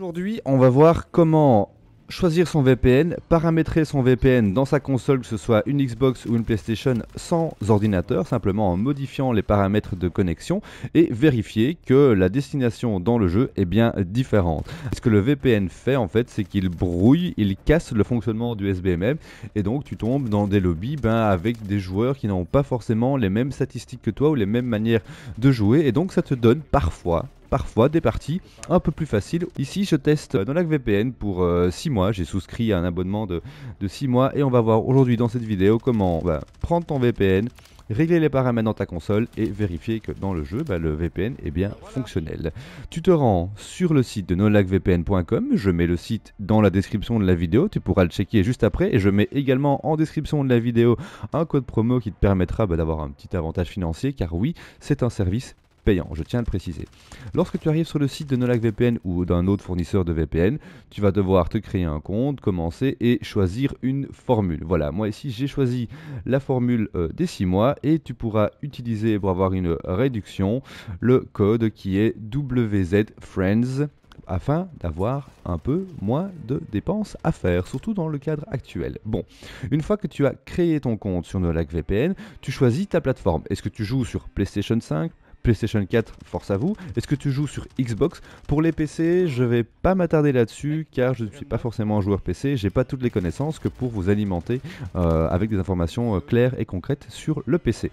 Aujourd'hui, on va voir comment choisir son VPN, paramétrer son VPN dans sa console, que ce soit une Xbox ou une PlayStation, sans ordinateur, simplement en modifiant les paramètres de connexion et vérifier que la destination dans le jeu est bien différente. Ce que le VPN fait en fait, c'est qu'il brouille, il casse le fonctionnement du SBMM et donc tu tombes dans des lobbies ben, avec des joueurs qui n'ont pas forcément les mêmes statistiques que toi ou les mêmes manières de jouer et donc ça te donne parfois parfois des parties un peu plus faciles. Ici, je teste dans VPN pour 6 euh, mois. J'ai souscrit à un abonnement de, 6 mois et on va voir aujourd'hui dans cette vidéo comment prendre ton VPN régler les paramètres dans ta console et vérifier que dans le jeu, bah, le VPN est bien fonctionnel. Tu te rends sur le site de nolacvpn.com. je mets le site dans la description de la vidéo, tu pourras le checker juste après, et je mets également en description de la vidéo un code promo qui te permettra bah, d'avoir un petit avantage financier, car oui, c'est un service payant, je tiens à le préciser. Lorsque tu arrives sur le site de Nolac VPN ou d'un autre fournisseur de VPN, tu vas devoir te créer un compte, commencer et choisir une formule. Voilà, moi ici j'ai choisi la formule euh, des 6 mois et tu pourras utiliser pour avoir une réduction le code qui est WZFriends afin d'avoir un peu moins de dépenses à faire, surtout dans le cadre actuel. Bon, une fois que tu as créé ton compte sur NoLag VPN, tu choisis ta plateforme. Est-ce que tu joues sur PlayStation 5, PlayStation 4, force à vous. Est-ce que tu joues sur Xbox Pour les PC, je vais pas m'attarder là-dessus car je ne suis pas forcément un joueur PC. J'ai pas toutes les connaissances que pour vous alimenter euh, avec des informations euh, claires et concrètes sur le PC.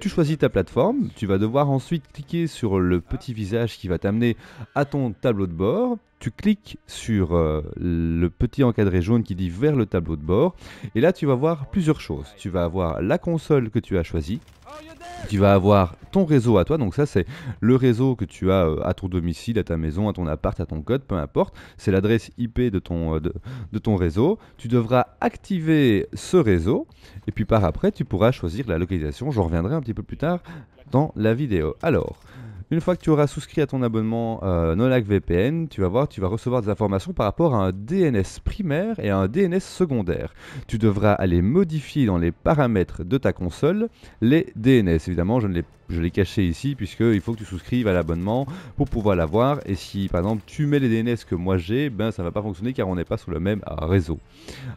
Tu choisis ta plateforme. Tu vas devoir ensuite cliquer sur le petit visage qui va t'amener à ton tableau de bord tu cliques sur euh, le petit encadré jaune qui dit vers le tableau de bord. Et là, tu vas voir plusieurs choses. Tu vas avoir la console que tu as choisie. Tu vas avoir ton réseau à toi, donc ça c'est le réseau que tu as euh, à ton domicile, à ta maison, à ton appart, à ton code, peu importe. C'est l'adresse IP de ton, euh, de ton réseau. Tu devras activer ce réseau et puis par après tu pourras choisir la localisation. J'en reviendrai un petit peu plus tard dans la vidéo. Alors, une fois que tu auras souscrit à ton abonnement euh, VPN, tu vas voir, tu vas recevoir des informations par rapport à un DNS primaire et un DNS secondaire. Tu devras aller modifier dans les paramètres de ta console les DNS. Évidemment, je ne l'ai je caché ici puisqu'il faut que tu souscrives à l'abonnement pour pouvoir l'avoir et si par exemple tu mets les DNS que moi j'ai ben ça va pas fonctionner car on n'est pas sur le même euh, réseau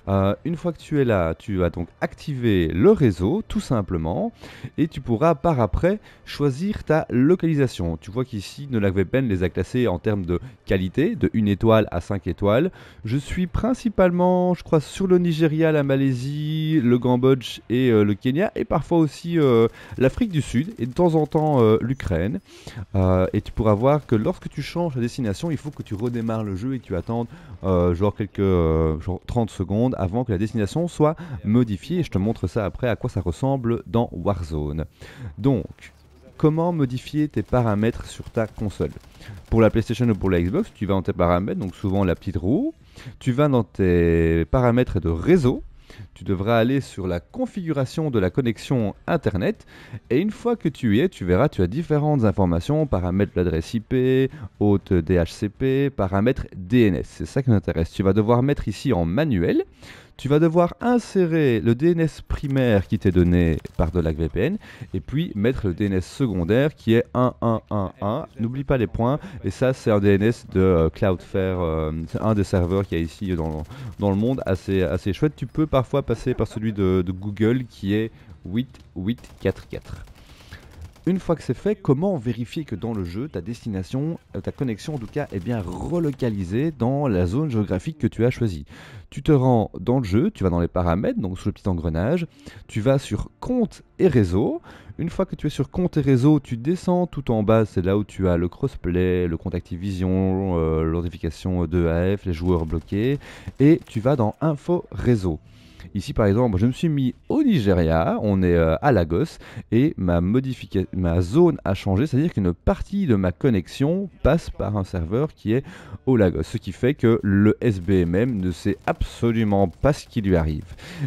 euh, une fois que tu es là tu vas donc activer le réseau tout simplement et tu pourras par après choisir ta localisation tu vois qu'ici, peine les a classés en termes de qualité, de 1 étoile à 5 étoiles. Je suis principalement, je crois, sur le Nigeria, la Malaisie, le Cambodge et euh, le Kenya, et parfois aussi euh, l'Afrique du Sud, et de temps en temps euh, l'Ukraine. et tu pourras voir que lorsque tu changes la destination, il faut que tu redémarres le jeu et tu attendes genre quelques genre 30 secondes avant que la destination soit modifiée. Et je te montre ça après à quoi ça ressemble dans Warzone. Donc, comment modifier tes paramètres sur ta console. Pour la PlayStation ou pour la Xbox, tu vas dans tes paramètres, donc souvent la petite roue, tu vas dans tes paramètres de réseau, tu devras aller sur la configuration de la connexion Internet et une fois que tu y es, tu verras, tu as différentes informations, paramètres l'adresse IP, haute DHCP, paramètres DNS. C'est ça qui m'intéresse. Tu vas devoir mettre ici en manuel. Tu vas devoir insérer le DNS primaire qui t'est donné par de la VPN et puis mettre le DNS secondaire qui est 1111. N'oublie pas les points et ça c'est un DNS de euh, Cloudflare, euh, un des serveurs qu'il y a ici dans, le monde assez, chouette. Tu peux parfois passer par celui de, de Google qui est 8844. Une fois que c'est fait, comment vérifier que dans le jeu, ta destination, euh, ta connexion en tout cas, est bien relocalisée dans la zone géographique que tu as choisie Tu te rends dans le jeu, tu vas dans les paramètres, donc sous le petit engrenage, tu vas sur compte et réseau. Une fois que tu es sur compte et réseau, tu descends tout en bas, c'est là où tu as le crossplay, le compte Activision, euh, l'identification e de AF, les joueurs bloqués, et tu vas dans info réseau. Ici, par exemple, je me suis mis au Nigeria, on est euh, à Lagos, et ma, zone a changé, c'est-à-dire qu'une partie de ma connexion passe par un serveur qui est au Lagos, ce qui fait que le SBMM ne sait absolument pas ce qui lui arrive.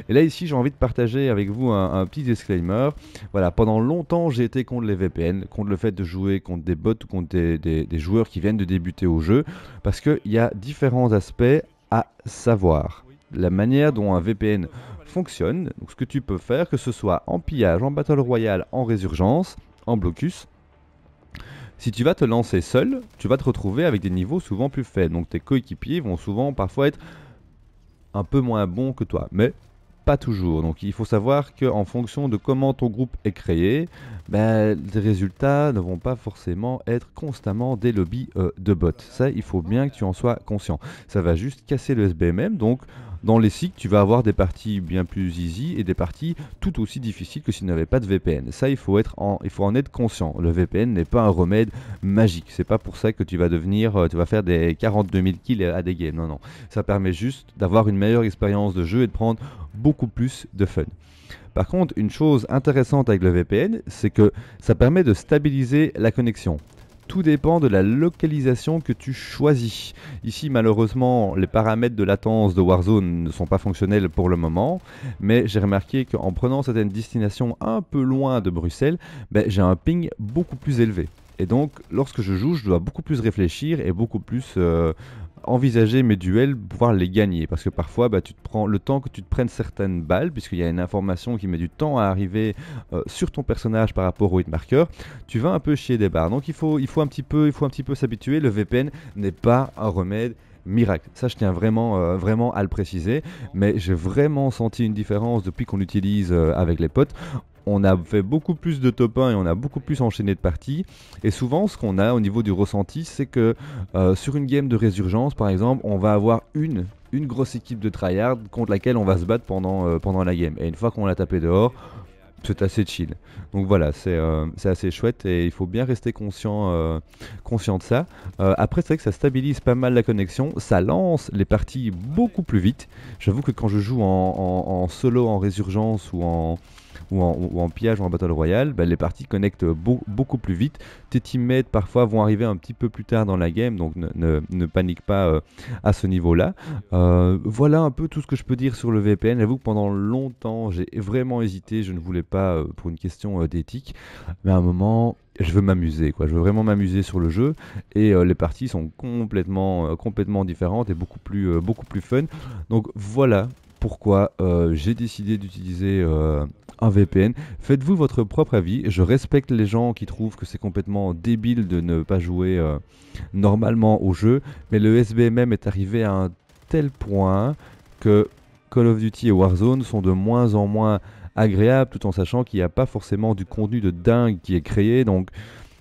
Et là, ici, j'ai envie de partager avec vous un, petit disclaimer. Voilà, pendant longtemps, j'ai été contre les VPN, contre le fait de jouer contre des bots, ou contre des joueurs qui viennent de débuter au jeu, parce qu'il y a différents aspects à savoir la manière dont un VPN fonctionne, ce que tu peux faire, que ce soit en pillage, en battle royale, en résurgence, en blocus, si tu vas te lancer seul, tu vas te retrouver avec des niveaux souvent plus faibles. Donc tes coéquipiers vont souvent parfois être un peu moins bons que toi. Mais pas toujours. Donc il faut savoir qu'en fonction de comment ton groupe est créé, ben, les résultats ne vont pas forcément être constamment des lobbies euh, de bots. Ça, il faut bien que tu en sois conscient. Ça va juste casser le SBMM. Donc dans les cycles, tu vas avoir des parties bien plus easy et des parties tout aussi difficiles que s'il avait pas de VPN. Ça, il faut, être en, il faut en être conscient. Le VPN n'est pas un remède magique. C'est pas pour ça que tu vas devenir, euh, tu vas faire des 42 000 kills à des games. Non, non. Ça permet juste d'avoir une meilleure expérience de jeu et de prendre beaucoup plus de fun. Par contre, une chose intéressante avec le VPN, c'est que ça permet de stabiliser la connexion. Tout dépend de la localisation que tu choisis. Ici, malheureusement, les paramètres de latence de Warzone ne sont pas fonctionnels pour le moment, mais j'ai remarqué qu'en prenant certaines destinations un peu loin de Bruxelles, ben, j'ai un ping beaucoup plus élevé. Et donc, lorsque je joue, je dois beaucoup plus réfléchir et beaucoup plus euh, envisager mes duels, pouvoir les gagner. Parce que parfois, bah, tu te prends le temps que tu te prennes certaines balles, puisqu'il y a une information qui met du temps à arriver euh, sur ton personnage par rapport au hitmarker, tu vas un peu chier des barres. Donc il faut, il faut un petit peu, il faut un petit peu s'habituer. Le VPN n'est pas un remède miracle. Ça, je tiens vraiment, euh, vraiment à le préciser. Mais j'ai vraiment senti une différence depuis qu'on l'utilise euh, avec les potes on a fait beaucoup plus de top 1 et on a beaucoup plus enchaîné de parties. Et souvent, ce qu'on a au niveau du ressenti, c'est que euh, sur une game de résurgence, par exemple, on va avoir une une grosse équipe de tryhard contre laquelle on va se battre pendant, euh, pendant la game. Et une fois qu'on l'a tapé dehors, c'est assez chill. Donc voilà, c'est euh, assez chouette et il faut bien rester conscient, conscient de ça. après, c'est vrai que ça stabilise pas mal la connexion, ça lance les parties beaucoup plus vite. J'avoue que quand je joue en, solo, en résurgence ou en, ou en, ou en pillage ou en battle royale, bah, les parties connectent beaucoup plus vite. Tes teammates parfois vont arriver un petit peu plus tard dans la game, donc ne, panique pas euh, à ce niveau-là. Euh, voilà un peu tout ce que je peux dire sur le VPN. J'avoue que pendant longtemps, j'ai vraiment hésité. Je ne voulais pas euh, pour une question d'éthique, mais à un moment, je veux m'amuser, quoi. Je veux vraiment m'amuser sur le jeu et les parties sont complètement, complètement différentes et beaucoup plus, beaucoup plus fun. Donc voilà, pourquoi euh, j'ai décidé d'utiliser euh, un VPN. Faites-vous votre propre avis. Je respecte les gens qui trouvent que c'est complètement débile de ne pas jouer euh, normalement au jeu, mais le SBMM est arrivé à un tel point que Call of Duty et Warzone sont de moins en moins agréables, tout en sachant qu'il n'y a pas forcément du contenu de dingue qui est créé. Donc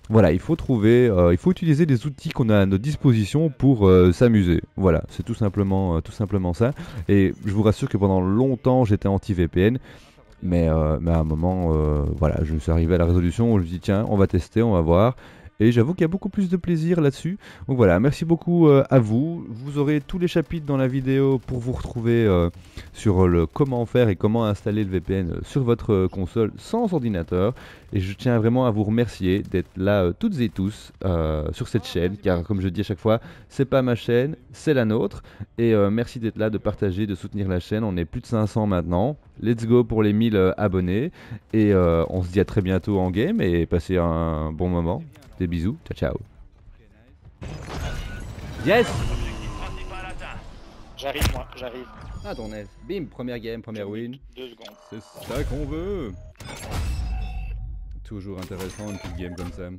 voilà, il faut trouver, euh, il faut utiliser des outils qu'on a à notre disposition pour euh, s'amuser. Voilà, c'est tout simplement, euh, tout simplement ça. Et je vous rassure que pendant longtemps, j'étais anti-VPN. Mais, mais, à un moment, voilà, je suis arrivé à la résolution où je me dis tiens, on va tester, on va voir. Et j'avoue qu'il y a beaucoup plus de plaisir là-dessus. Donc voilà, merci beaucoup euh, à vous. Vous aurez tous les chapitres dans la vidéo pour vous retrouver euh, sur le comment faire et comment installer le VPN euh, sur votre console sans ordinateur. Et je tiens vraiment à vous remercier d'être là toutes et tous sur cette chaîne, car comme je dis à chaque fois, c'est pas ma chaîne, c'est la nôtre. Et merci d'être là, de partager, de soutenir la chaîne. On est plus de 500 maintenant. Let's go pour les 1000 abonnés. Et on se dit à très bientôt en game et passez un bon moment. Des bisous. Ciao, ciao. Yes J'arrive, moi, j'arrive. Ah, ton aise. Bim, première game, première win. secondes. C'est ça qu'on veut. Toujours intéressant une petite game comme ça.